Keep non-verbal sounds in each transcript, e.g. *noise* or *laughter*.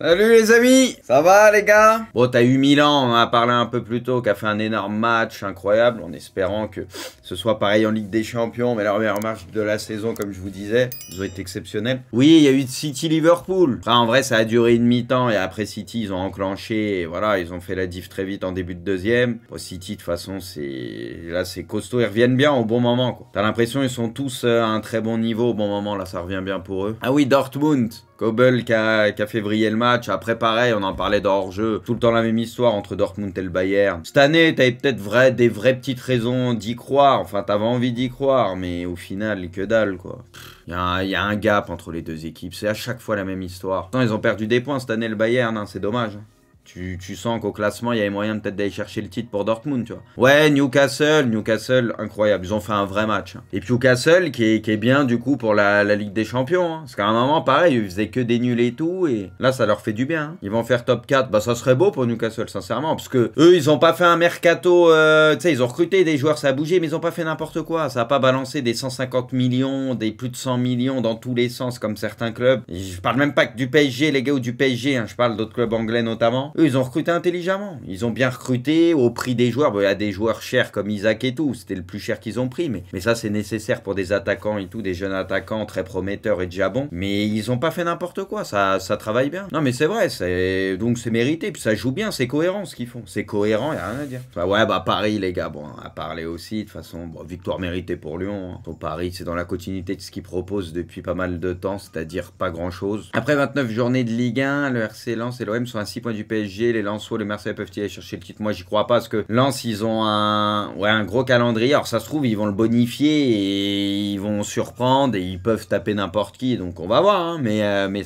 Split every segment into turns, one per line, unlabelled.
Salut les amis Ça va les gars Bon, t'as eu Milan, on hein, en a parlé un peu plus tôt, qui a fait un énorme match incroyable, en espérant que ce soit pareil en Ligue des Champions, mais la première marche de la saison, comme je vous disais, ils ont été exceptionnels. Oui, il y a eu City-Liverpool. Enfin, en vrai, ça a duré une mi-temps, et après City, ils ont enclenché, et voilà, ils ont fait la diff très vite en début de deuxième. Bon, City, de toute façon, c'est... Là, c'est costaud, ils reviennent bien au bon moment, quoi. T'as l'impression, ils sont tous euh, à un très bon niveau au bon moment, là, ça revient bien pour eux. Ah oui, Dortmund Kobel qui a, fait vriller le match. Après, pareil, on en parlait dans jeu Tout le temps la même histoire entre Dortmund et le Bayern. Cette année, t'avais peut-être vrai, des vraies petites raisons d'y croire. Enfin, t'avais envie d'y croire, mais au final, que dalle, quoi. Il y, a un gap entre les deux équipes. C'est à chaque fois la même histoire. Pourtant, ils ont perdu des points cette année, le Bayern. Hein. C'est dommage. Hein. Tu, sens qu'au classement, il y avait moyen peut-être d'aller chercher le titre pour Dortmund, tu vois. Ouais, Newcastle, Newcastle, incroyable. Ils ont fait un vrai match. Hein. Et puis Newcastle, qui est, qui est, bien du coup pour la, Ligue des Champions. Hein. Parce qu'à un moment, pareil, ils faisaient que des nuls et tout. Et là, ça leur fait du bien. Hein. Ils vont faire top 4. Bah, ça serait beau pour Newcastle, sincèrement. Parce que eux, ils ont pas fait un mercato. Euh, tu sais, ils ont recruté des joueurs, ça a bougé, mais ils ont pas fait n'importe quoi. Ça a pas balancé des 150 millions, des plus de 100 millions dans tous les sens, comme certains clubs. Je parle même pas que du PSG, les gars, ou du PSG. je parle d'autres clubs anglais notamment. Eux, ils ont recruté intelligemment. Ils ont bien recruté au prix des joueurs. il y a des joueurs chers comme Isaac et tout. C'était le plus cher qu'ils ont pris. Mais, ça, c'est nécessaire pour des attaquants et tout, des jeunes attaquants très prometteurs et déjà bons. Mais ils ont pas fait n'importe quoi. Ça, ça travaille bien. Non, mais c'est vrai. Donc, c'est mérité. Puis ça joue bien. C'est cohérent ce qu'ils font. C'est cohérent. Il n'y a rien à dire. ouais, bah, Paris, les gars. Bon, à parler aussi. De toute façon, victoire méritée pour Lyon. Hein. Paris, c'est dans la continuité de ce qu'ils proposent depuis pas mal de temps. C'est-à-dire pas grand-chose. Après 29 journées de Ligue 1, le RC Lens et l'OM sont à 6 points du PSG les Lensois, les Marseillais peuvent y aller chercher le titre. Moi, j'y crois pas parce que Lens, ils ont un, ouais, un gros calendrier. Alors, ça se trouve, ils vont le bonifier et ils vont surprendre et ils peuvent taper n'importe qui. Donc, on va voir. Hein. Mais, euh, mais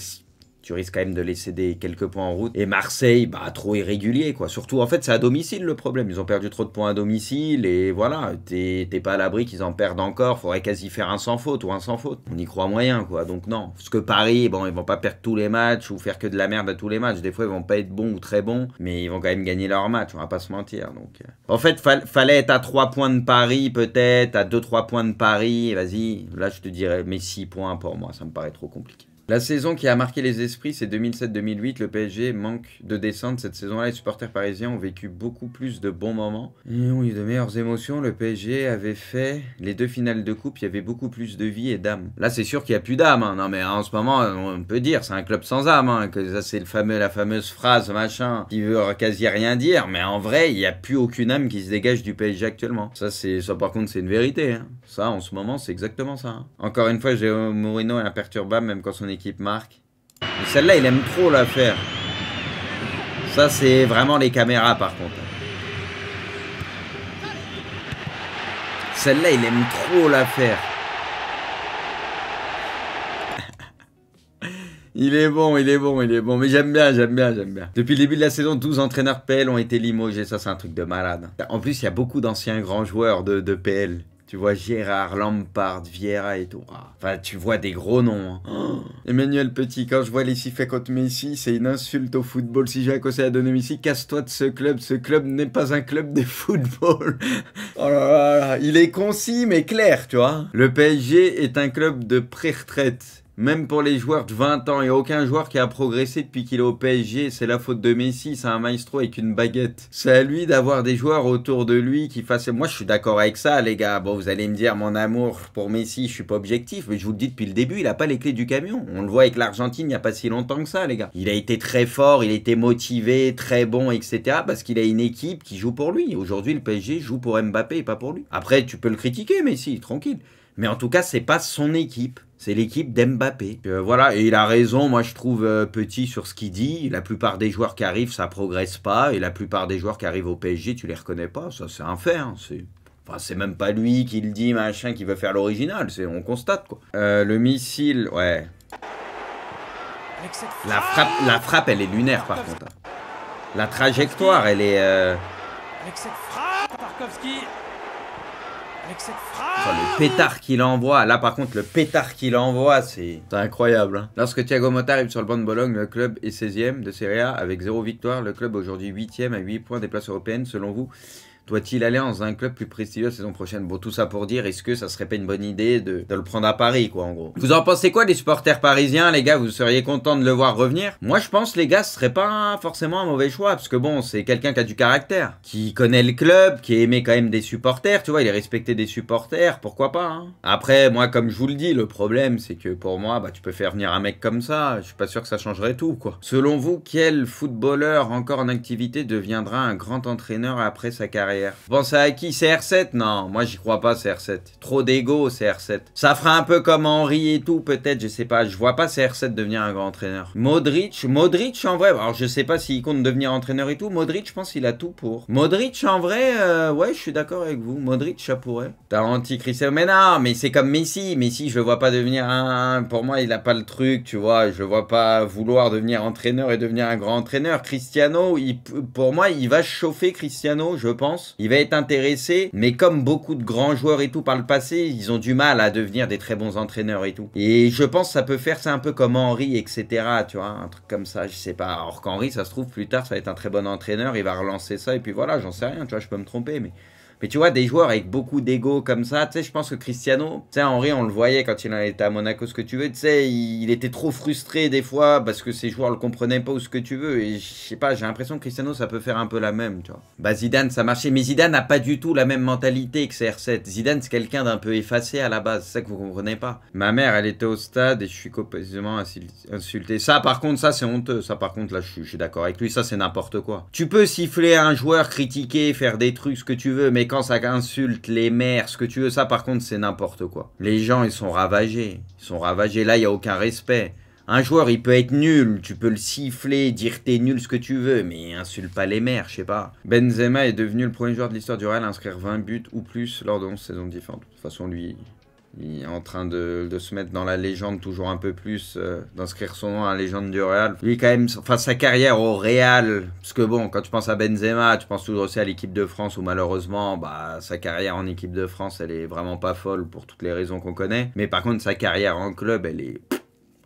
tu risques quand même de laisser des quelques points en route. Et Marseille, bah, trop irrégulier, quoi. Surtout, en fait, c'est à domicile le problème. Ils ont perdu trop de points à domicile et voilà, t'es pas à l'abri qu'ils en perdent encore. Faudrait quasi faire un sans faute ou un sans faute. On y croit moyen, quoi. Donc, non. Parce que Paris, bon, ils vont pas perdre tous les matchs ou faire que de la merde à tous les matchs. Des fois, ils vont pas être bons ou très bons, mais ils vont quand même gagner leur match. On va pas se mentir. Donc, euh. en fait, fallait être à trois points de Paris, peut-être, à deux, trois points de Paris. Vas-y, là, je te dirais, mais six points pour moi, ça me paraît trop compliqué. La saison qui a marqué les esprits, c'est 2007-2008. Le PSG manque de descente cette saison-là. Les supporters parisiens ont vécu beaucoup plus de bons moments et eh ont de meilleures émotions. Le PSG avait fait les deux finales de coupe. Il y avait beaucoup plus de vie et d'âme. Là, c'est sûr qu'il n'y a plus d'âme. Hein. Non, mais hein, en ce moment, on peut dire, c'est un club sans âme. Hein, que ça, c'est le fameux, la fameuse phrase machin qui veut quasi rien dire. Mais en vrai, il n'y a plus aucune âme qui se dégage du PSG actuellement. Ça, c'est, ça par contre, c'est une vérité. Ça, en ce moment, c'est exactement ça. Encore une fois, Mourinho est imperturbable, même quand son équipe marque. Celle-là, il aime trop la faire. Ça, c'est vraiment les caméras, par contre. Celle-là, il aime trop la faire. *laughs* Il est bon, il est bon, il est bon. Mais j'aime bien, j'aime bien, j'aime bien. Depuis le début de la saison, 12 entraîneurs PL ont été limogés. Ça, c'est un truc de malade. En plus, il y a beaucoup d'anciens grands joueurs de, de PL. Tu vois Gérard, Lampard, Vieira et tout. Enfin, tu vois des gros noms. Hein. *gasps* Emmanuel Petit, quand je vois les sifflets contre Messi, c'est une insulte au football. Si Jacques à à donné Messi, casse-toi de ce club. Ce club n'est pas un club de football. *laughs* oh là là Il est concis mais clair, tu vois. Le PSG est un club de pré-retraite même pour les joueurs de 20 ans, il n'y a aucun joueur qui a progressé depuis qu'il est au PSG. C'est la faute de Messi, c'est un maestro avec une baguette. C'est à lui d'avoir des joueurs autour de lui qui fassent... Moi, je suis d'accord avec ça, les gars. Bon, vous allez me dire, mon amour pour Messi, je suis pas objectif, mais je vous le dis depuis le début, il n'a pas les clés du camion. On le voit avec l'Argentine il n'y a pas si longtemps que ça, les gars. Il a été très fort, il était motivé, très bon, etc. Parce qu'il a une équipe qui joue pour lui. Aujourd'hui, le PSG joue pour Mbappé et pas pour lui. Après, tu peux le critiquer, Messi, tranquille. Mais en tout cas, c'est pas son équipe. C'est l'équipe d'Mbappé. Euh, voilà, et il a raison, moi je trouve euh, petit sur ce qu'il dit. La plupart des joueurs qui arrivent, ça progresse pas. Et la plupart des joueurs qui arrivent au PSG, tu les reconnais pas. Ça, c'est un fait. Hein. C'est... Enfin, même pas lui qui le dit, machin, qui veut faire l'original. C'est... On constate, quoi. Euh, le missile, ouais. La frappe, la frappe, elle est lunaire, par contre. La trajectoire, elle est... Avec cette frappe, Tarkovsky le pétard qu'il envoie, là par contre, le pétard qu'il envoie, c'est incroyable. Hein. Lorsque Thiago Motta arrive sur le banc de Bologne, le club est 16ème de Serie A avec 0 victoire. Le club aujourd'hui 8ème à 8 points des places européennes, selon vous doit-il aller dans un club plus prestigieux la saison prochaine Bon, tout ça pour dire, est-ce que ça serait pas une bonne idée de, le prendre à Paris, quoi, en gros Vous en pensez quoi des supporters parisiens, les gars Vous seriez content de le voir revenir Moi, je pense, les gars, ce serait pas forcément un mauvais choix, parce que bon, c'est quelqu'un qui a du caractère, qui connaît le club, qui aimait quand même des supporters, tu vois, il est respecté des supporters, pourquoi pas hein? Après, moi, comme je vous le dis, le problème, c'est que pour moi, bah, tu peux faire venir un mec comme ça, je suis pas sûr que ça changerait tout, quoi. Selon vous, quel footballeur encore en activité deviendra un grand entraîneur après sa carrière Bon ça pensez à qui CR7 Non, moi j'y crois pas CR7. Trop d'ego CR7. Ça fera un peu comme Henri et tout peut-être, je sais pas. Je vois pas CR7 devenir un grand entraîneur. Modric, Modric en vrai, alors je sais pas s'il compte devenir entraîneur et tout. Modric, je pense il a tout pour. Modric en vrai, euh, ouais, je suis d'accord avec vous. Modric, ça pourrait. Talenti Cristiano, mais non, mais c'est comme Messi. Messi, je le vois pas devenir un. Pour moi, il a pas le truc, tu vois. Je le vois pas vouloir devenir entraîneur et devenir un grand entraîneur. Cristiano, pour moi, il va chauffer Cristiano, je pense il va être intéressé, mais comme beaucoup de grands joueurs et tout par le passé, ils ont du mal à devenir des très bons entraîneurs et tout. Et je pense que ça peut faire c'est un peu comme Henry, etc. Tu vois, un truc comme ça, je sais pas. Or qu'Henry, ça se trouve, plus tard, ça va être un très bon entraîneur, il va relancer ça, et puis voilà, j'en sais rien, tu vois, je peux me tromper, mais... Mais tu vois, des joueurs avec beaucoup d'ego comme ça, tu sais, je pense que Cristiano, tu sais, Henri, on le voyait quand il était à Monaco, ce que tu veux, tu sais, il, était trop frustré des fois parce que ses joueurs le comprenaient pas ou ce que tu veux. Et je sais pas, j'ai l'impression que Cristiano, ça peut faire un peu la même, tu vois. Bah, Zidane, ça marchait, mais Zidane n'a pas du tout la même mentalité que CR7. Zidane, c'est quelqu'un d'un peu effacé à la base, c'est ça que vous comprenez pas. Ma mère, elle était au stade et je suis complètement insulté. Ça, par contre, ça, c'est honteux. Ça, par contre, là, je, suis d'accord avec lui, ça, c'est n'importe quoi. Tu peux siffler un joueur, critiquer, faire des trucs, ce que tu veux, mais quand ça insulte les mères, ce que tu veux, ça par contre c'est n'importe quoi. Les gens ils sont ravagés, ils sont ravagés, là il n'y a aucun respect. Un joueur il peut être nul, tu peux le siffler, dire t'es nul ce que tu veux, mais insulte pas les mères, je sais pas. Benzema est devenu le premier joueur de l'histoire du Real à inscrire 20 buts ou plus lors de 11 saisons différentes. De toute façon lui, il est en train de, se mettre dans la légende toujours un peu plus, d'inscrire son nom à la légende du Real. Lui, quand même, enfin, sa carrière au Real, parce que bon, quand tu penses à Benzema, tu penses toujours aussi à l'équipe de France où malheureusement, bah, sa carrière en équipe de France, elle est vraiment pas folle pour toutes les raisons qu'on connaît. Mais par contre, sa carrière en club, elle est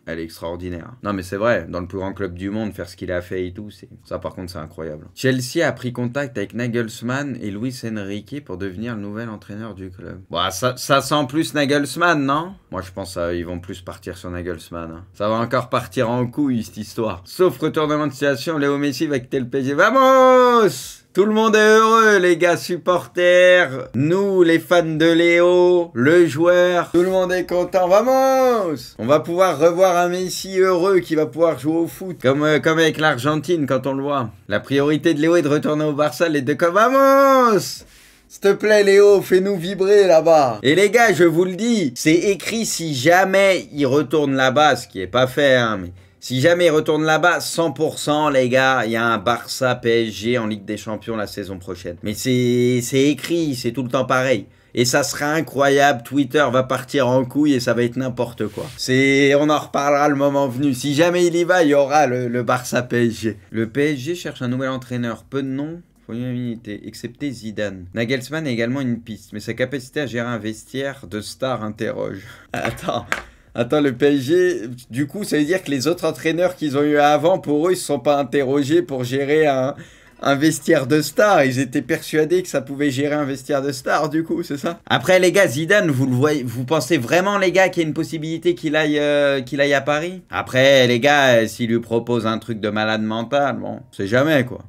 elle est extraordinaire. Non mais c'est vrai, dans le plus grand club du monde, faire ce qu'il a fait et tout, c'est ça par contre c'est incroyable. Chelsea a pris contact avec Nagelsmann et Luis Enrique pour devenir le nouvel entraîneur du club. Bah ça, sent plus Nagelsmann, non Moi je pense qu'ils vont plus partir sur Nagelsmann. Hein. Ça va encore partir en couille cette histoire. Sauf retournement de situation, Léo Messi va quitter le PSG. Vamos tout le monde est heureux, les gars supporters. Nous, les fans de Léo, le joueur, tout le monde est content. Vamos On va pouvoir revoir un Messi heureux qui va pouvoir jouer au foot, comme, euh, comme avec l'Argentine quand on le voit. La priorité de Léo est de retourner au Barça, les deux comme Vamos s'il te plaît Léo, fais-nous vibrer là-bas. Et les gars, je vous le dis, c'est écrit si jamais il retourne là-bas, ce qui est pas fait, hein, mais si jamais il retourne là-bas, 100% les gars, il y a un Barça PSG en Ligue des Champions la saison prochaine. Mais c'est écrit, c'est tout le temps pareil. Et ça sera incroyable, Twitter va partir en couille et ça va être n'importe quoi. C'est, on en reparlera le moment venu. Si jamais il y va, il y aura le, Barça PSG. Le PSG cherche un nouvel entraîneur, peu de noms, unité, excepté Zidane. Nagelsmann est également une piste, mais sa capacité à gérer un vestiaire de star interroge. *laughs* Attends, Attends, le PSG, du coup, ça veut dire que les autres entraîneurs qu'ils ont eu avant, pour eux, ils ne se sont pas interrogés pour gérer un, vestiaire de star. Ils étaient persuadés que ça pouvait gérer un vestiaire de star, du coup, c'est ça Après, les gars, Zidane, vous le voyez, vous pensez vraiment, les gars, qu'il y a une possibilité qu'il aille, euh, aille à Paris Après, les gars, euh, s'il lui propose un truc de malade mental, bon, c'est jamais, quoi.